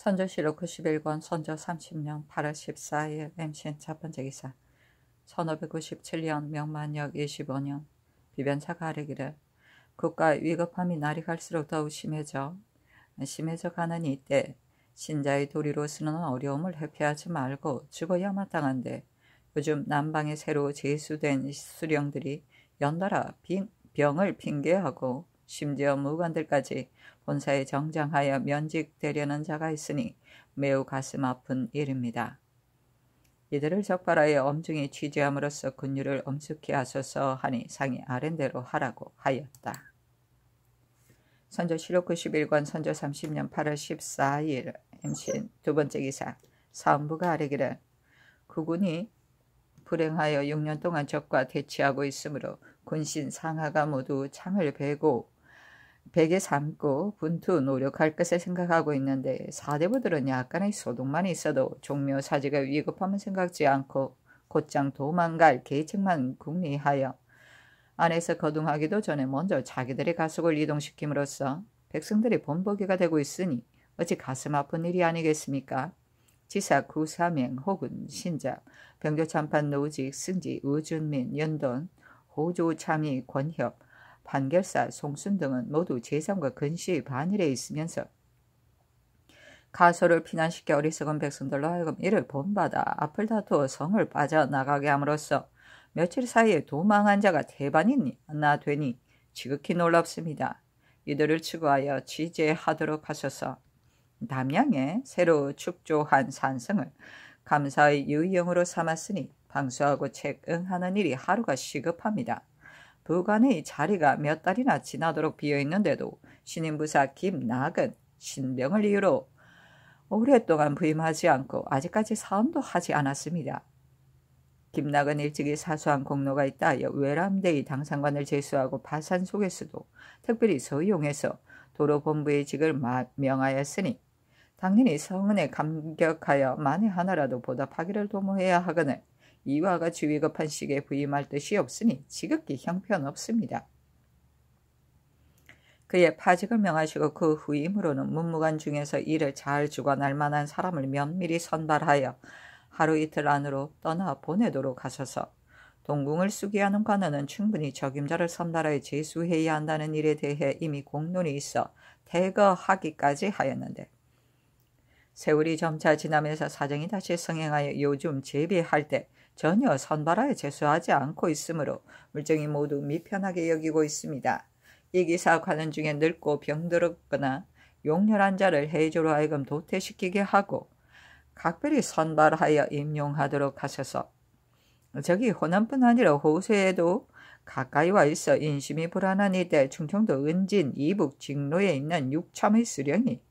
선조실록 91권 선조 30년 8월 14일 MCN 첫 번째 기사 1597년 명만역 25년 비변사가 르기를 국가의 위급함이 날이 갈수록 더욱 심해져 심해져 가는 이때 신자의 도리로 쓰는 어려움을 회피하지 말고 죽어야 마땅한데 요즘 남방에 새로 제수된 수령들이 연달아 빙, 병을 핑계하고 심지어 무관들까지 본사에 정장하여 면직되려는 자가 있으니 매우 가슴 아픈 일입니다. 이들을 적발하여 엄중히 취재함으로써 근유를 엄숙히 하소서 하니 상이 아랜대로 하라고 하였다. 선조 실록 91권 1 선조 30년 8월 14일 m 신두 번째 기사 사부가 아래기를 그군이 불행하여 6년 동안 적과 대치하고 있으므로 군신 상하가 모두 창을 베고 베개 삼고 분투 노력할 것을 생각하고 있는데 사대부들은 약간의 소동만 있어도 종묘 사제가 위급함을 생각지 않고 곧장 도망갈 계책만 궁리하여 안에서 거둥하기도 전에 먼저 자기들의 가속을 이동시킴으로써 백성들이 본보기가 되고 있으니 어찌 가슴 아픈 일이 아니겠습니까? 지사 구사명 혹은 신자병교참판 노직, 승지, 우준민, 연돈, 호조참의 권협, 판결사 송순 등은 모두 재산과 근시의 반일에 있으면서 가소를 피난시켜 어리석은 백성들로 하여금 이를 본받아 앞을 다투어 성을 빠져나가게 함으로써 며칠 사이에 도망한 자가 대반이나 되니 지극히 놀랍습니다. 이들을 추구하여 지재하도록하소서 남양에 새로 축조한 산성을 감사의 유형으로 삼았으니 방수하고 책응하는 일이 하루가 시급합니다. 부관의 자리가 몇 달이나 지나도록 비어 있는데도 신임부사 김낙은 신병을 이유로 오랫동안 부임하지 않고 아직까지 사음도 하지 않았습니다. 김낙은 일찍이 사소한 공로가 있다 하여 외람대의 당상관을 제수하고 파산 속에서도 특별히 서용해서 도로본부의 직을 명하였으니 당연히 성은에 감격하여 만에 하나라도 보답하기를 도모해야 하거늘 이화가 지위급한 시기에 부임할 뜻이 없으니 지극히 형편없습니다. 그의 파직을 명하시고 그 후임으로는 문무관 중에서 일을 잘 주관할 만한 사람을 면밀히 선발하여 하루 이틀 안으로 떠나 보내도록 하셔서 동궁을 수기하는 관원은 충분히 적임자를 선발하여 제수해야 한다는 일에 대해 이미 공론이 있어 대거하기까지 하였는데 세월이 점차 지나면서 사정이 다시 성행하여 요즘 재배할 때 전혀 선발하에 재수하지 않고 있으므로 물정이 모두 미편하게 여기고 있습니다. 이 기사 관는 중에 늙고 병들었거나 용렬한 자를 해조로 하여금 도태시키게 하고 각별히 선발하여 임용하도록 하셔서 저기 호남뿐 아니라 호수에도 가까이 와 있어 인심이 불안한 이때 충청도 은진 이북 직로에 있는 육참의 수령이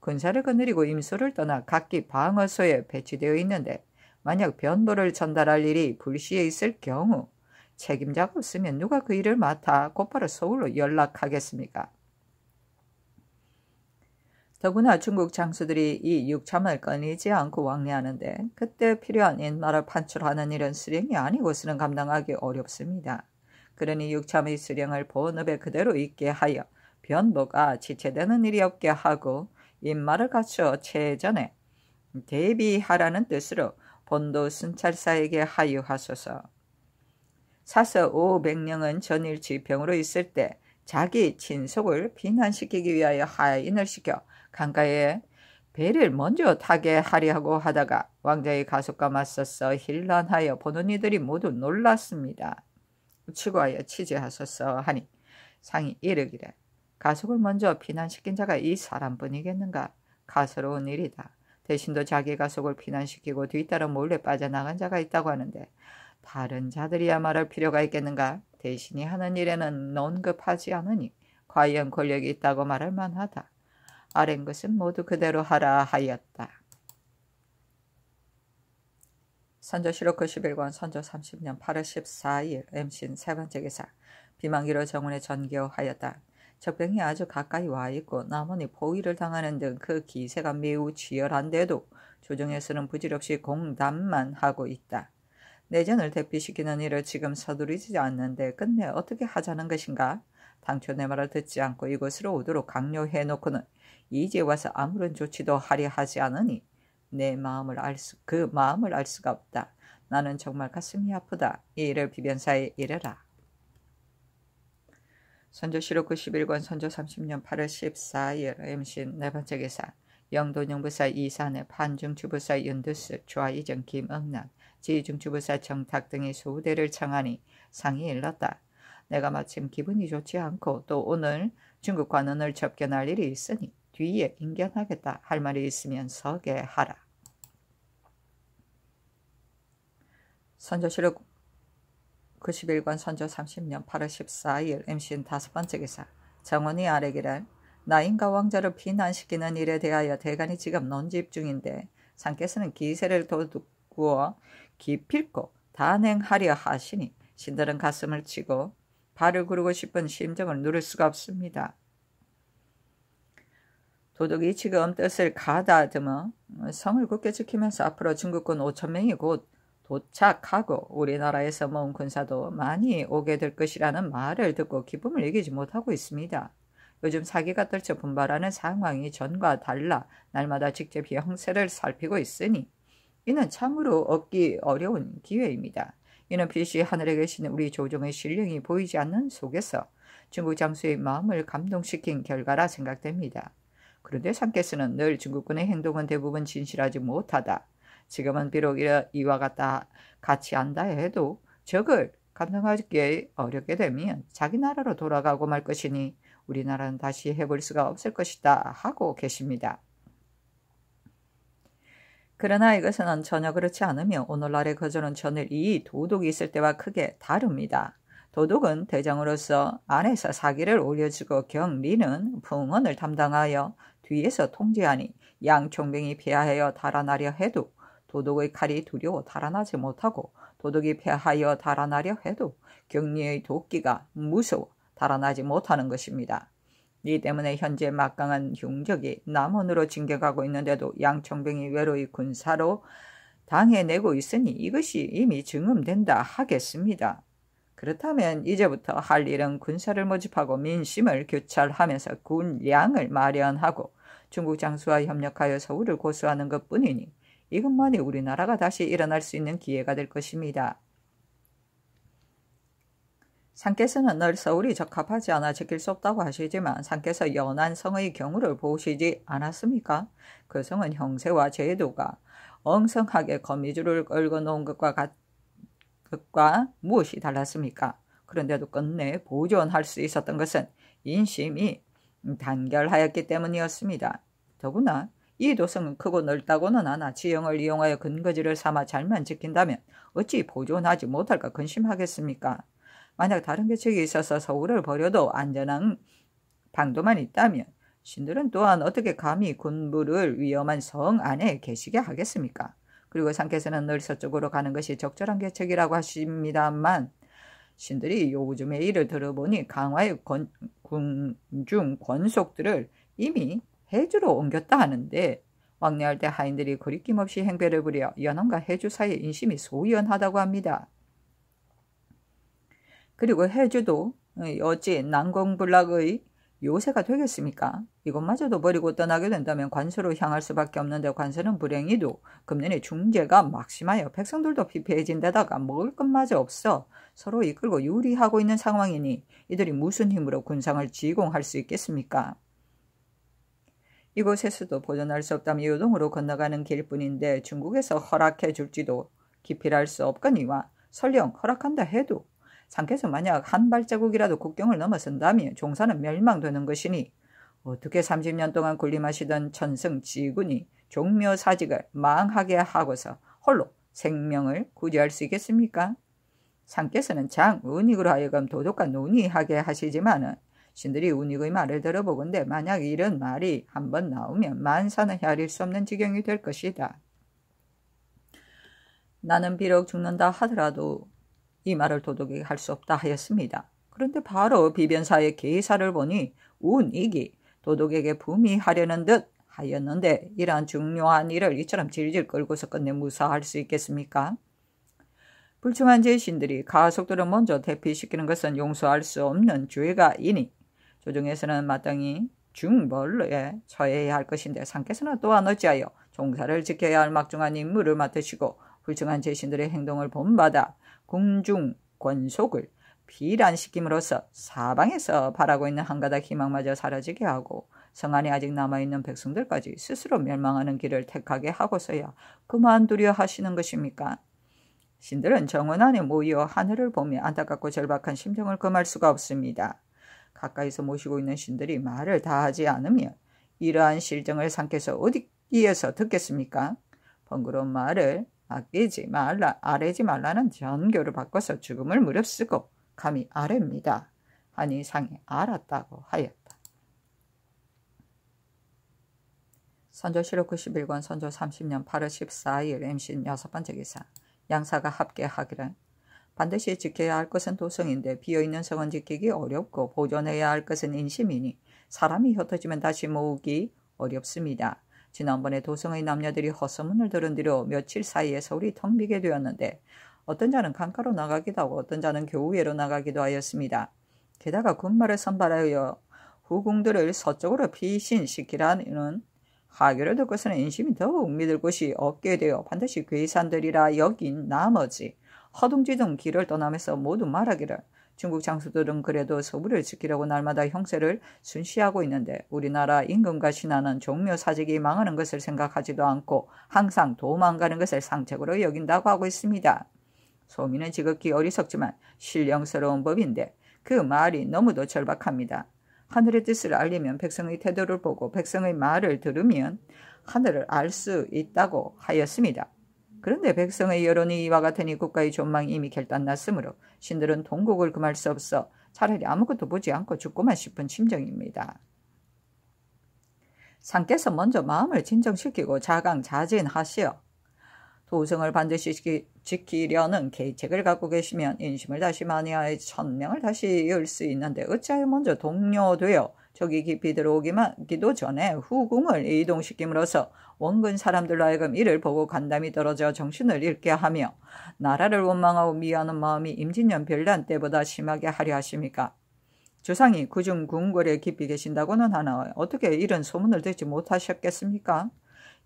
군사를 거느리고 임수를 떠나 각기 방어소에 배치되어 있는데 만약 변보를 전달할 일이 불시에 있을 경우 책임자가 없으면 누가 그 일을 맡아 곧바로 서울로 연락하겠습니까? 더구나 중국 장수들이 이 육참을 꺼내지 않고 왕래하는데 그때 필요한 인마를 판출하는 일은 수령이 아니고서는 감당하기 어렵습니다. 그러니 육참의 수령을 본업에 그대로 있게 하여 변보가 지체되는 일이 없게 하고 인마를 갖춰 최전에 대비하라는 뜻으로 본도 순찰사에게 하유하소서. 사서 500명은 전일 지병으로 있을 때 자기 친속을 비난시키기 위하여 하인을 시켜 강가에 배를 먼저 타게 하려고 하다가 왕자의 가속과 맞서서 힐난하여 보는 이들이 모두 놀랐습니다. 추구하여 치지하소서 하니 상이 이르기를 가속을 먼저 비난시킨 자가 이 사람뿐이겠는가 가소로운 일이다. 대신도 자기 가속을 비난시키고 뒤따라 몰래 빠져나간 자가 있다고 하는데 다른 자들이야 말할 필요가 있겠는가? 대신이 하는 일에는 논급하지 않으니 과연 권력이 있다고 말할 만하다. 아랜 것은 모두 그대로 하라 하였다. 선조 시로크 1 1권 선조 30년 8월 14일 엠신 세 번째 기사 비망기로정원에 전교하였다. 적병이 아주 가까이 와 있고 남원이 포위를 당하는 등 그 기세가 매우 치열한데도 조정에서는 부질없이 공단만 하고 있다. 내전을 대피시키는 일을 지금 서두르지 않는데 끝내 어떻게 하자는 것인가? 당초 내 말을 듣지 않고 이곳으로 오도록 강요해놓고는 이제 와서 아무런 조치도 하려 하지 않으니 내 마음을 알 수, 그 마음을 알 수가 없다. 나는 정말 가슴이 아프다. 이 일을 비변사에 이르라 선조시록 91권 선조 30년 8월 14일 임신 네 번째 기사 영도영부사 이산의 판중주부사 윤두스 좌이정 김응남 지중주부사 정탁 등이 소대를 청하니 상이 일렀다. 내가 마침 기분이 좋지 않고 또 오늘 중국 관원을 접견할 일이 있으니 뒤에 인견하겠다 할 말이 있으면 서게 하라. 선조시록 91권 선조 30년 8월 14일 MCN 다섯 번째 기사 정원이 아래기를 나인과 왕자를 비난시키는 일에 대하여 대간이 지금 논집 중인데 상께서는 기세를 도둑구어 기필코 단행하려 하시니 신들은 가슴을 치고 발을 구르고 싶은 심정을 누를 수가 없습니다. 도둑이 지금 뜻을 가다듬어 성을 굳게 지키면서 앞으로 중국군 5천명이 곧 도착하고 우리나라에서 모은 군사도 많이 오게 될 것이라는 말을 듣고 기쁨을 이기지 못하고 있습니다. 요즘 사기가 떨쳐 분발하는 상황이 전과 달라 날마다 직접 형세를 살피고 있으니 이는 참으로 얻기 어려운 기회입니다. 이는 필시 하늘에 계신 우리 조정의 신령이 보이지 않는 속에서 중국 장수의 마음을 감동시킨 결과라 생각됩니다. 그런데 상케스는 늘 중국군의 행동은 대부분 진실하지 못하다. 지금은 비록 이와 같다 같이 한다 해도 적을 감당하기 어렵게 되면 자기 나라로 돌아가고 말 것이니 우리나라는 다시 해볼 수가 없을 것이다 하고 계십니다. 그러나 이것은 전혀 그렇지 않으며 오늘날의 거절은 전일 이 도둑이 있을 때와 크게 다릅니다. 도둑은 대장으로서 안에서 사기를 올려주고 경리는 풍언을 담당하여 뒤에서 통제하니 양총병이 배하여 달아나려 해도 도둑의 칼이 두려워 달아나지 못하고 도둑이 패하여 달아나려 해도 격리의 도끼가 무서워 달아나지 못하는 것입니다. 이 때문에 현재 막강한 흉적이 남원으로 진격하고 있는데도 양청병이 외로이 군사로 당해내고 있으니 이것이 이미 증음된다 하겠습니다. 그렇다면 이제부터 할 일은 군사를 모집하고 민심을 교찰하면서 군량을 마련하고 중국 장수와 협력하여 서울을 고수하는 것뿐이니 이것만이 우리나라가 다시 일어날 수 있는 기회가 될 것입니다. 상께서는 늘 서울이 적합하지 않아 지킬 수 없다고 하시지만 상께서 연안 성의 경우를 보시지 않았습니까? 그 성은 형세와 제도가 엉성하게 거미줄을 걸고 놓은 것과, 같, 것과 무엇이 달랐습니까? 그런데도 끝내 보존할 수 있었던 것은 인심이 단결하였기 때문이었습니다. 더구나 이 도성은 크고 넓다고는 하나 지형을 이용하여 근거지를 삼아 잘만 지킨다면 어찌 보존하지 못할까 근심하겠습니까? 만약 다른 계책이 있어서 서울을 버려도 안전한 방도만 있다면 신들은 또한 어떻게 감히 군부를 위험한 성 안에 계시게 하겠습니까? 그리고 상께서는 늘 서쪽으로 가는 것이 적절한 계책이라고 하십니다만 신들이 요즘의 일을 들어보니 강화의 군중 권속들을 이미 해주로 옮겼다 하는데 왕래할 때 하인들이 거리낌없이 행배를 부려 연원과 해주 사이의 인심이 소연하다고 합니다. 그리고 해주도 어, 어찌 난공불락의 요새가 되겠습니까? 이것마저도 버리고 떠나게 된다면 관세로 향할 수밖에 없는데 관세는 불행히도 금년에 중재가 막심하여 백성들도 피폐해진데다가 먹을 것마저 없어 서로 이끌고 유리하고 있는 상황이니 이들이 무슨 힘으로 군상을 지공할 수 있겠습니까? 이곳에서도 보존할 수 없다면 요동으로 건너가는 길뿐인데 중국에서 허락해 줄지도 기필할 수 없거니와 설령 허락한다 해도 상께서 만약 한 발자국이라도 국경을 넘어선다면 종사는 멸망되는 것이니 어떻게 30년 동안 군림하시던 천승 지군이 종묘 사직을 망하게 하고서 홀로 생명을 구제할 수 있겠습니까? 상께서는 장 은익으로 하여금 도덕과 논의하게 하시지만은 신들이 운익의 말을 들어보건대 만약 이런 말이 한번 나오면 만사는 헤아릴 수 없는 지경이 될 것이다. 나는 비록 죽는다 하더라도 이 말을 도둑에게 할 수 없다 하였습니다. 그런데 바로 비변사의 기사를 보니 운익이 도둑에게 부미하려는 듯 하였는데 이러한 중요한 일을 이처럼 질질 끌고서 끝내 무사할 수 있겠습니까? 불충한 제신들이 가속도를 먼저 대피시키는 것은 용서할 수 없는 죄가 이니 그중에서는 마땅히 중벌에 처해야 할 것인데 상께서는 또한 어찌하여 종사를 지켜야 할 막중한 임무를 맡으시고 불청한 제신들의 행동을 본받아 궁중 권속을 비란시킴으로써 사방에서 바라고 있는 한가닥 희망마저 사라지게 하고 성 안에 아직 남아있는 백성들까지 스스로 멸망하는 길을 택하게 하고서야 그만두려 하시는 것입니까? 신들은 정원 안에 모여 하늘을 보며 안타깝고 절박한 심정을 금할 수가 없습니다. 가까이서 모시고 있는 신들이 말을 다하지 않으며 이러한 실정을 삼켜서 어디에서 듣겠습니까? 번거로운 말을 아끼지 말라, 아래지 말라는 전교를 바꿔서 죽음을 무릅쓰고 감히 아래입니다. 하니 상이 알았다고 하였다. 선조실록 91권 선조 30년 8월 14일 MC 여섯 번째 기사 양사가 합계하기를 반드시 지켜야 할 것은 도성인데 비어있는 성은 지키기 어렵고 보존해야 할 것은 인심이니 사람이 흩어지면 다시 모으기 어렵습니다. 지난번에 도성의 남녀들이 허소문을 들은 뒤로 며칠 사이에 서울이 텅 비게 되었는데 어떤 자는 강가로 나가기도 하고 어떤 자는 교우회로 나가기도 하였습니다. 게다가 군마을 선발하여 후궁들을 서쪽으로 피신시키라는 하교를 듣고서는 인심이 더욱 믿을 곳이 없게 되어 반드시 괴산들이라 여긴 나머지 허둥지둥 길을 떠나면서 모두 말하기를 중국 장수들은 그래도 서부를 지키려고 날마다 형세를 순시하고 있는데 우리나라 임금과 신하는 종묘 사직이 망하는 것을 생각하지도 않고 항상 도망가는 것을 상책으로 여긴다고 하고 있습니다. 소민은 지극히 어리석지만 신령스러운 법인데 그 말이 너무도 절박합니다. 하늘의 뜻을 알리면 백성의 태도를 보고 백성의 말을 들으면 하늘을 알 수 있다고 하였습니다. 그런데 백성의 여론이 이와 같으니 국가의 존망이 이미 결단났으므로 신들은 동국을 금할 수 없어 차라리 아무것도 보지 않고 죽고만 싶은 심정입니다. 상께서 먼저 마음을 진정시키고 자강 자진하시어 도성을 반드시 지키려는 계책을 갖고 계시면 인심을 다시 마니아의 천명을 다시 이을 수 있는데 어찌하여 먼저 동료되어 적이 깊이 들어오기도 전에 후궁을 이동시킴으로써 원근 사람들로 하여금 이를 보고 간담이 떨어져 정신을 잃게 하며 나라를 원망하고 미워하는 마음이 임진년 별난 때보다 심하게 하려 하십니까? 조상이 구중 궁궐에 깊이 계신다고는 하나 어떻게 이런 소문을 듣지 못하셨겠습니까?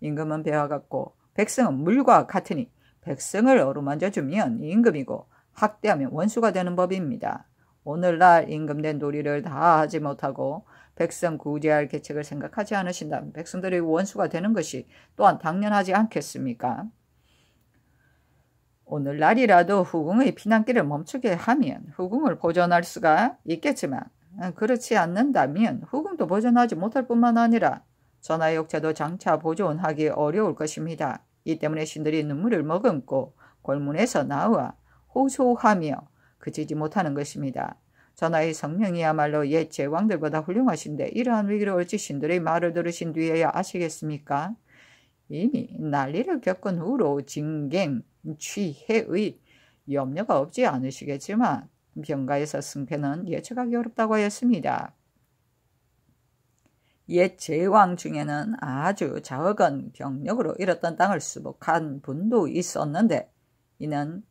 임금은 배와 같고 백성은 물과 같으니 백성을 어루만져 주면 임금이고 학대하면 원수가 되는 법입니다. 오늘날 임금된 도리를 다 하지 못하고 백성 구제할 계책을 생각하지 않으신다면 백성들의 원수가 되는 것이 또한 당연하지 않겠습니까? 오늘날이라도 후궁의 피난길을 멈추게 하면 후궁을 보존할 수가 있겠지만 어, 그렇지 않는다면 후궁도 보존하지 못할 뿐만 아니라 전하역자도 장차 보존하기 어려울 것입니다. 이 때문에 신들이 눈물을 머금고 골문에서 나와 호소하며 그치지 못하는 것입니다. 전하의 성령이야말로옛 제왕들보다 훌륭하신데 이러한 위기를 올지 신들의 말을 들으신 뒤에야 아시겠습니까? 이미 난리를 겪은 후로 진갱, 취해의 염려가 없지 않으시겠지만 병가에서 승패는 예측하기 어렵다고 하였습니다옛 제왕 중에는 아주 작은 병력으로 잃었던 땅을 수복한 분도 있었는데 이는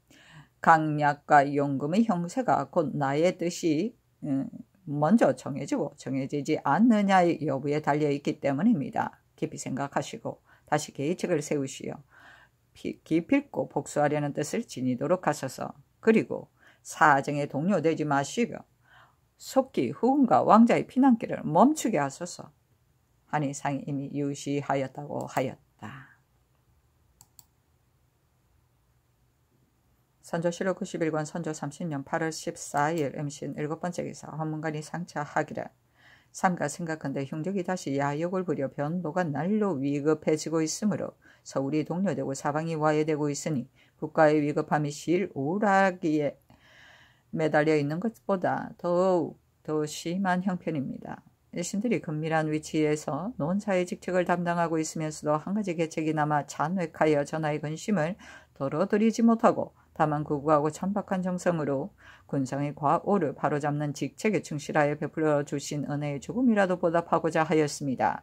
강약과 용금의 형세가 곧 나의 뜻이 어, 먼저 정해지고 정해지지 않느냐의 여부에 달려있기 때문입니다. 깊이 생각하시고 다시 계책을 획 세우시어 기필고 복수하려는 뜻을 지니도록 하소서. 그리고 사정에 동요되지 마시고 속기 후운과 왕자의 피난길을 멈추게 하소서. 한의상이 이미 유시하였다고 하였다. 선조 실록 91권 선조 30년 8월 14일 음신 일곱 번째 기사 헌문관이 상차하기라. 삼가 생각한데 흉적이 다시 야욕을 부려 변도가 날로 위급해지고 있으므로 서울이 동료되고 사방이 와해되고 있으니 국가의 위급함이 실우라기에 매달려 있는 것보다 더욱 더 심한 형편입니다. 일신들이 금밀한 위치에서 논사의 직책을 담당하고 있으면서도 한 가지 계책이 남아 잔혹하여 전하의 근심을 덜어드리지 못하고 다만 구구하고 천박한 정성으로 군상의 과오를 바로잡는 직책에 충실하여 베풀어 주신 은혜의 조금이라도 보답하고자 하였습니다.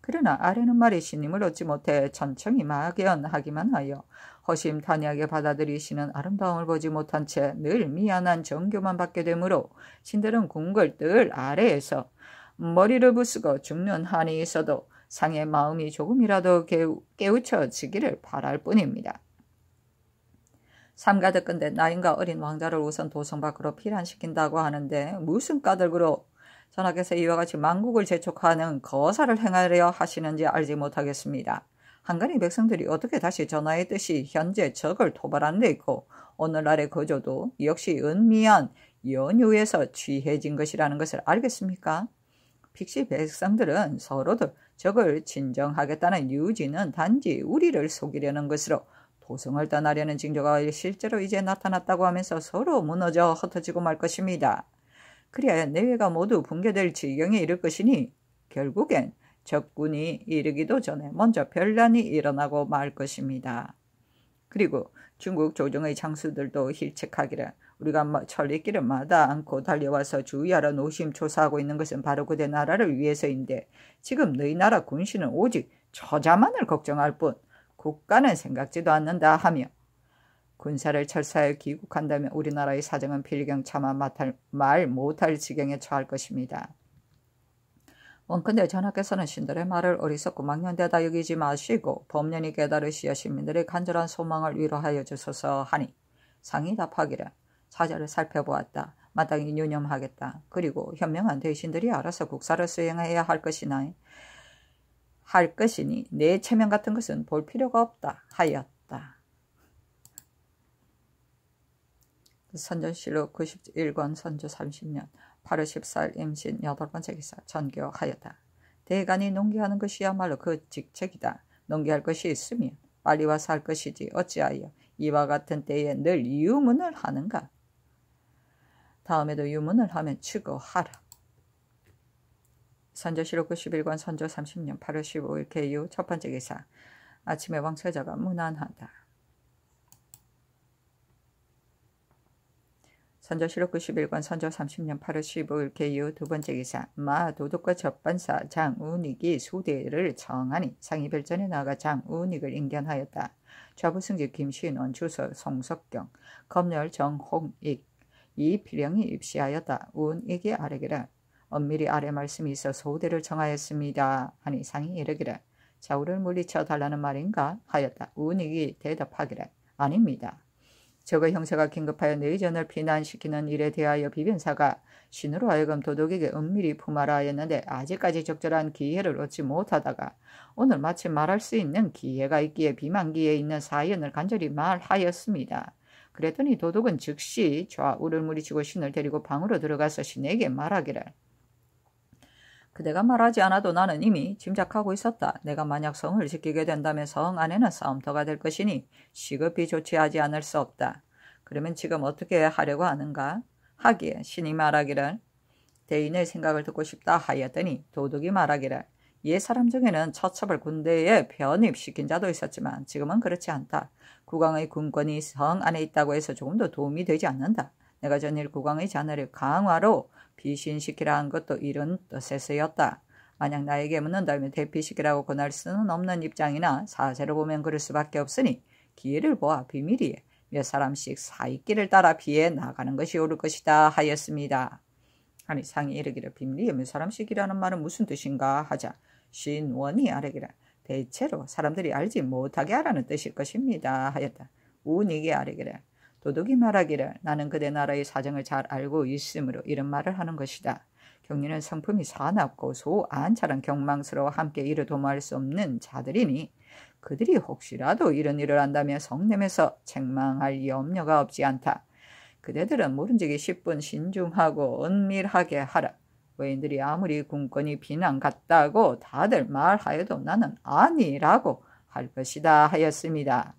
그러나 아래는 말이 신임을 얻지 못해 천천히 막연하기만 하여 허심탄회하게 받아들이시는 아름다움을 보지 못한 채 늘 미안한 정교만 받게 되므로 신들은 궁궐뜰 아래에서 머리를 부수고 죽는 한이 있어도 상의 마음이 조금이라도 깨우쳐지기를 바랄 뿐입니다. 삼가득건데 나인과 어린 왕자를 우선 도성 밖으로 피란시킨다고 하는데 무슨 까닭으로 전하께서 이와 같이 망국을 재촉하는 거사를 행하려 하시는지 알지 못하겠습니다. 한가리 백성들이 어떻게 다시 전하의 뜻이 현재 적을 토벌한 데 있고 오늘날의 거조도 역시 은미한 연유에서 취해진 것이라는 것을 알겠습니까? 픽시 백성들은 서로들 적을 진정하겠다는 유지는 단지 우리를 속이려는 것으로 도성을 떠나려는 징조가 실제로 이제 나타났다고 하면서 서로 무너져 흩어지고 말 것입니다. 그리하여 내외가 모두 붕괴될 지경에 이를 것이니 결국엔 적군이 이르기도 전에 먼저 별난이 일어나고 말 것입니다. 그리고 중국 조정의 장수들도 힐책하기를 우리가 철리길을 마다 않고 달려와서 주의하러 노심초사하고 있는 것은 바로 그대 나라를 위해서인데 지금 너희 나라 군신은 오직 저자만을 걱정할 뿐 국가는 생각지도 않는다 하며 군사를 철사해 귀국한다면 우리나라의 사정은 필경 차마 말 못할 지경에 처할 것입니다. 원컨대 전하께서는 신들의 말을 어리석고 망년되다 여기지 마시고 법년이 깨달으시어 시민들의 간절한 소망을 위로하여 주소서 하니 상이 답하기를 사자를 살펴보았다. 마땅히 유념하겠다. 그리고 현명한 대신들이 알아서 국사를 수행해야 할 것이나 할 것이니 내 체면 같은 것은 볼 필요가 없다 하였다. 선전실록 91권 선조 30년 8월 14일 임신 8번째 기사 전교하였다. 대간이 농기하는 것이야말로 그 직책이다. 농기할 것이 있으면 빨리 와서 할 것이지 어찌하여 이와 같은 때에 늘 유문을 하는가. 다음에도 유문을 하면 치고하라 선조시록구 11권 선조 30년 8월 15일 개유 첫 번째 기사 아침에 왕처자가 무난하다. 선조시록구 11권 선조 30년 8월 15일 개유 두 번째 기사 마 도독과 접반사 장운익이 수대를 청하니 상의별전에 나가 장운익을 인견하였다. 좌부승지 김신원 주서 송석경 검열 정홍익 이 필영이 입시하였다. 운익이 아래기라 엄밀히 아래 말씀이 있어소대를 정하였습니다. 하니 상이 이르기를 자우를 물리쳐 달라는 말인가 하였다. 운익이 대답하기를 아닙니다. 적의 형사가 긴급하여 내전을 비난시키는 일에 대하여 비변사가 신으로 하여금 도둑에게 은밀히 품하라 했는데 아직까지 적절한 기회를 얻지 못하다가 오늘 마침 말할 수 있는 기회가 있기에 비만기에 있는 사연을 간절히 말하였습니다. 그랬더니 도둑은 즉시 좌우를 물리치고 신을 데리고 방으로 들어가서 신에게 말하기를 그대가 말하지 않아도 나는 이미 짐작하고 있었다. 내가 만약 성을 지키게 된다면 성 안에는 싸움터가 될 것이니 시급히 조치하지 않을 수 없다. 그러면 지금 어떻게 하려고 하는가? 하기에 신이 말하기를 대인의 생각을 듣고 싶다 하였더니 도둑이 말하기를 옛 사람 중에는 처첩을 군대에 변입시킨 자도 있었지만 지금은 그렇지 않다. 국왕의 군권이 성 안에 있다고 해서 조금도 도움이 되지 않는다. 내가 전일 국왕의 자녀를 강화로 비신시키라 한 것도 이런 뜻에서였다. 만약 나에게 묻는다면 대피시키라고 권할 수는 없는 입장이나 사세로 보면 그럴 수밖에 없으니 기회를 보아 비밀이에 몇 사람씩 사이길을 따라 피해 나가는 것이 옳을 것이다 하였습니다. 아니 상이 이르기를 비밀이에 몇 사람씩이라는 말은 무슨 뜻인가 하자 신원이 아래기라 대체로 사람들이 알지 못하게 하라는 뜻일 것입니다 하였다. 운이게 아래기라 도둑이 말하기를 나는 그대 나라의 사정을 잘 알고 있으므로 이런 말을 하는 것이다. 경리는 성품이 사납고 소안차한 경망스러워 함께 이을 도모할 수 없는 자들이니 그들이 혹시라도 이런 일을 한다면 성냄에서 책망할 염려가 없지 않다. 그대들은 모른지기 십분 신중하고 은밀하게 하라. 외인들이 아무리 군권이 비난 같다고 다들 말하여도 나는 아니라고 할 것이다 하였습니다.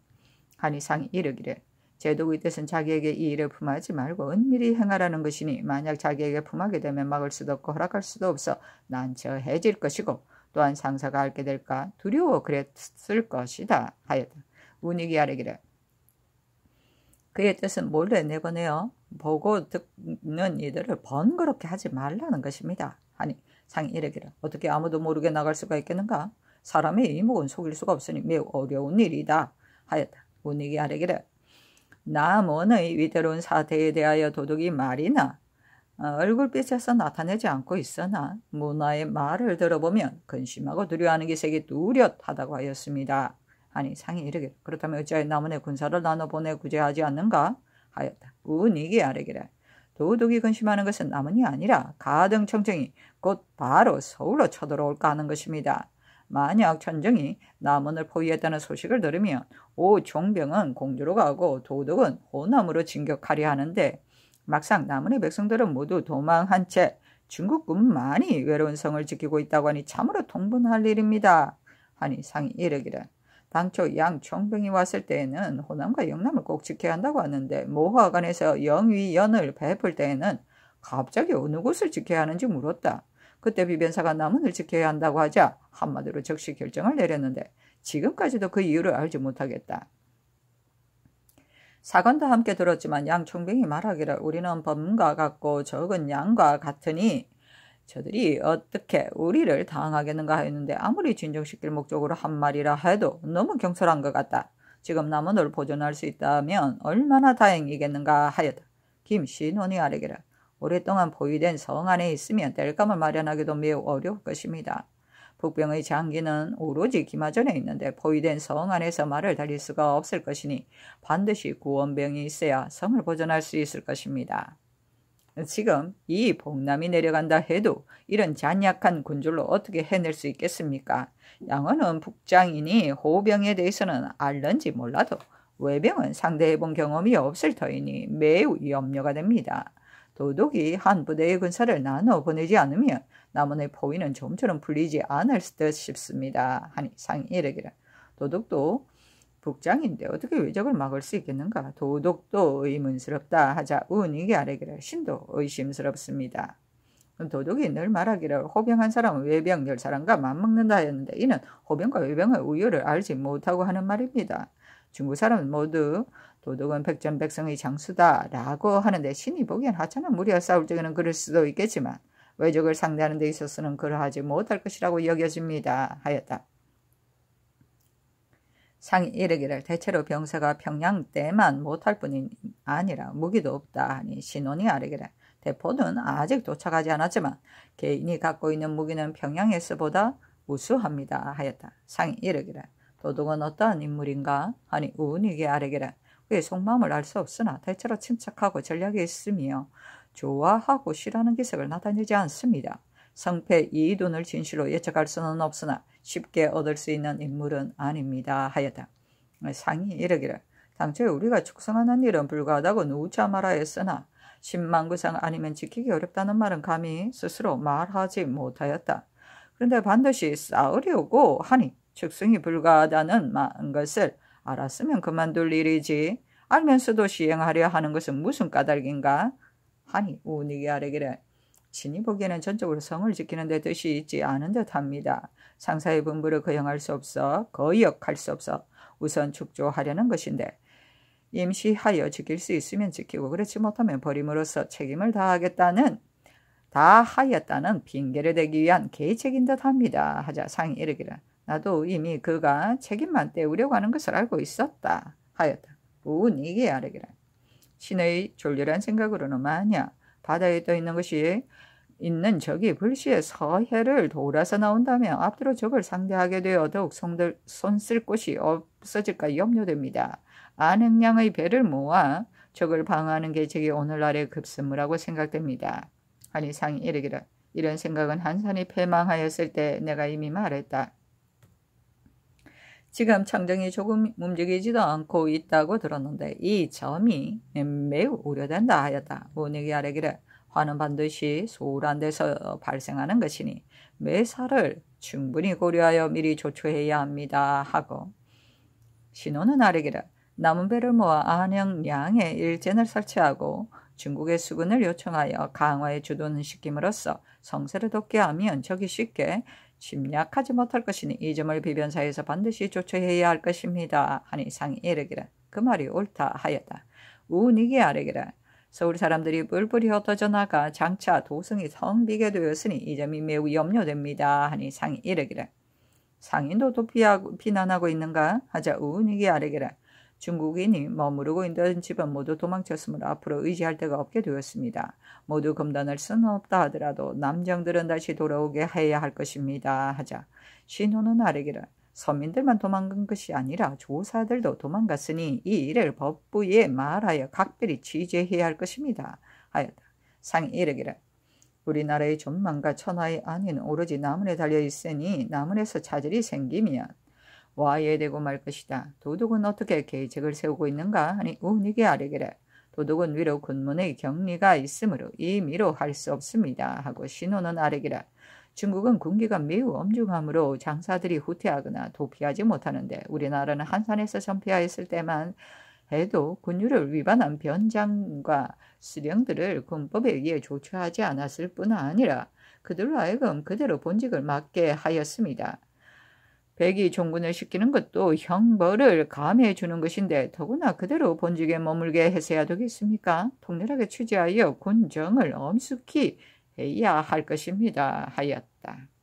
한의상이 이르기를 제독의 뜻은 자기에게 이 일을 품하지 말고 은밀히 행하라는 것이니 만약 자기에게 품하게 되면 막을 수도 없고 허락할 수도 없어 난처해질 것이고 또한 상사가 알게 될까 두려워 그랬을 것이다 하였다. 운익이 아래기를 그의 뜻은 몰래 내보내어 보고 듣는 이들을 번거롭게 하지 말라는 것입니다. 아니 상이 이래기를 어떻게 아무도 모르게 나갈 수가 있겠는가? 사람의 이목은 속일 수가 없으니 매우 어려운 일이다 하였다. 운익이 아래기를 남원의 위태로운 사태에 대하여 도둑이 말이나 어, 얼굴빛에서 나타내지 않고 있으나 문화의 말을 들어보면 근심하고 두려워하는 기색이 뚜렷하다고 하였습니다. 아니 상이 이르게 그렇다면 어찌하여 남원의 군사를 나눠보내 구제하지 않는가 하였다. 운이기 아래기라 도둑이 근심하는 것은 남원이 아니라 가등 청정이 곧 바로 서울로 쳐들어올까 하는 것입니다. 만약 천정이 남원을 포위했다는 소식을 들으면 오 종병은 공주로 가고 도둑은 호남으로 진격하려 하는데 막상 남은의 백성들은 모두 도망한 채 중국군만이 외로운 성을 지키고 있다고 하니 참으로 통분할 일입니다. 하니 상이 이르기를 당초 양 총병이 왔을 때에는 호남과 영남을 꼭 지켜야 한다고 하는데 모화관에서 영위연을 베풀 때에는 갑자기 어느 곳을 지켜야 하는지 물었다. 그때 비변사가 남은을 지켜야 한다고 하자 한마디로 즉시 결정을 내렸는데 지금까지도 그 이유를 알지 못하겠다. 사건도 함께 들었지만 양 총병이 말하기를 우리는 범과 같고 적은 양과 같으니 저들이 어떻게 우리를 당하겠는가 했는데 아무리 진정시킬 목적으로 한 말이라 해도 너무 경솔한 것 같다. 지금 남은을 보존할 수 있다면 얼마나 다행이겠는가 하였다. 김신원이 아래기를 오랫동안 보유된 성 안에 있으면 뗄감을 마련하기도 매우 어려울 것입니다. 북병의 장기는 오로지 기마전에 있는데 포위된 성 안에서 말을 달릴 수가 없을 것이니 반드시 구원병이 있어야 성을 보존할 수 있을 것입니다. 지금 이 봉남이 내려간다 해도 이런 잔약한 군줄로 어떻게 해낼 수 있겠습니까? 양원은 북장이니 호병에 대해서는 알는지 몰라도 외병은 상대해본 경험이 없을 터이니 매우 염려가 됩니다. 도둑이 한 부대의 군사를 나눠 보내지 않으면 남원의 포위는 좀처럼 풀리지 않을 듯 싶습니다. 하니 상이 이르기라 도둑도 북장인데 어떻게 외적을 막을 수 있겠는가? 도둑도 의문스럽다 하자 은이게아래기라 신도 의심스럽습니다. 도둑이 늘 말하기를 호병한 사람은 외병 열 사람과 맞먹는다 였는데 이는 호병과 외병의 우열을 알지 못하고 하는 말입니다. 중국 사람 은 모두 도둑은 백전백성의 장수다라고 하는데 신이 보기엔 하찮은 무리와 싸울 적에는 그럴 수도 있겠지만 외적을 상대하는 데 있어서는 그러하지 못할 것이라고 여겨집니다 하였다. 상이 이르기를 대체로 병사가 평양 때만 못할 뿐이 아니라 무기도 없다 하니 신원이 아르기를 대포는 아직 도착하지 않았지만 개인이 갖고 있는 무기는 평양에서보다 우수합니다 하였다. 상이 이르기를 노동은 어떠한 인물인가 아니 우은이게 아래게라 그의 속마음을 알 수 없으나 대체로 침착하고 전략이 있으며 좋아하고 싫어하는 기색을 나타내지 않습니다. 성패 이이돈을 진실로 예측할 수는 없으나 쉽게 얻을 수 있는 인물은 아닙니다. 하였다. 상이 이러기를 당초에 우리가 축성하는 일은 불가하다고 누우자 말하였으나 십만구상 아니면 지키기 어렵다는 말은 감히 스스로 말하지 못하였다. 그런데 반드시 싸우려고 하니 축승이 불가하다는 것을 알았으면 그만둘 일이지 알면서도 시행하려 하는 것은 무슨 까닭인가 하니 우니기 아래기를 신이 보기에는 전적으로 성을 지키는 데 뜻이 있지 않은 듯합니다. 상사의 분부를 거형할 수 없어 거역할 수 없어 우선 축조하려는 것인데 임시하여 지킬 수 있으면 지키고 그렇지 못하면 버림으로써 책임을 다하겠다는 다하였다는 핑계를 대기 위한 계책인 듯합니다. 하자 상이 이르기를 나도 이미 그가 책임만 때우려고 하는 것을 알고 있었다 하였다. 운 이게 아래기라. 신의 졸렬한 생각으로는 마냐 바다에 떠 있는 것이 있는 적이 불시에 서해를 돌아서 나온다면 앞으로 적을 상대하게 되어 더욱 손들, 손 쓸 곳이 없어질까 염려됩니다. 안행량의 배를 모아 적을 방어하는 게책이 오늘날의 급선무라고 생각됩니다. 아니 상이이르기라 이런 생각은 한산이 패망하였을 때 내가 이미 말했다. 지금 창정이 조금 움직이지도 않고 있다고 들었는데 이 점이 매우 우려된다 하였다. 원익이 아래기를 화는 반드시 소홀한 데서 발생하는 것이니 매사를 충분히 고려하여 미리 조처해야 합니다 하고 신호는 아래기를 남은 배를 모아 안양 양의일진을 설치하고 중국의 수군을 요청하여 강화에 주둔시킴으로써 성세를 돕게 하면 적이 쉽게 심약하지 못할 것이니 이 점을 비변사에서 반드시 조처해야 할 것입니다. 하니 상이 이르기라그 말이 옳다 하였다. 우니게 아래기라 서울 사람들이 뿔뿔이 흩어져 나가 장차 도성이 성비게 되었으니 이 점이 매우 염려됩니다. 하니 상이 이르기라 상인도도 피하고 비난하고 있는가 하자 우니게 아래기라 중국인이 머무르고 있는 집은 모두 도망쳤으므로 앞으로 의지할 데가 없게 되었습니다. 모두 금단할 수는 없다 하더라도 남정들은 다시 돌아오게 해야 할 것입니다. 하자 신호는 아래기를 서민들만 도망간 것이 아니라 조사들도 도망갔으니 이 일을 법부에 말하여 각별히 취재해야 할 것입니다. 하였다. 상이 이르기를 우리나라의 전망과 천하의 안위는 오로지 나물에 달려 있으니 나물에서 차질이 생기면 와해되고 말 것이다. 도둑은 어떻게 계책을 세우고 있는가 하니 우이게 아래게라. 도둑은 위로 군문의 격리가 있으므로 임의로 할 수 없습니다. 하고 신호는 아래기라. 중국은 군기가 매우 엄중하므로 장사들이 후퇴하거나 도피하지 못하는데 우리나라는 한산에서 전피하였을 때만 해도 군율을 위반한 변장과 수령들을 군법에 의해 조처하지 않았을 뿐 아니라 그들로 하여금 그대로 본직을 맡게 하였습니다. 백이 종군을 시키는 것도 형벌을 감해 주는 것인데 더구나 그대로 본직에 머물게 해서야 되겠습니까? 통렬하게 취재하여 군정을 엄숙히 해야 할 것입니다. 하였다.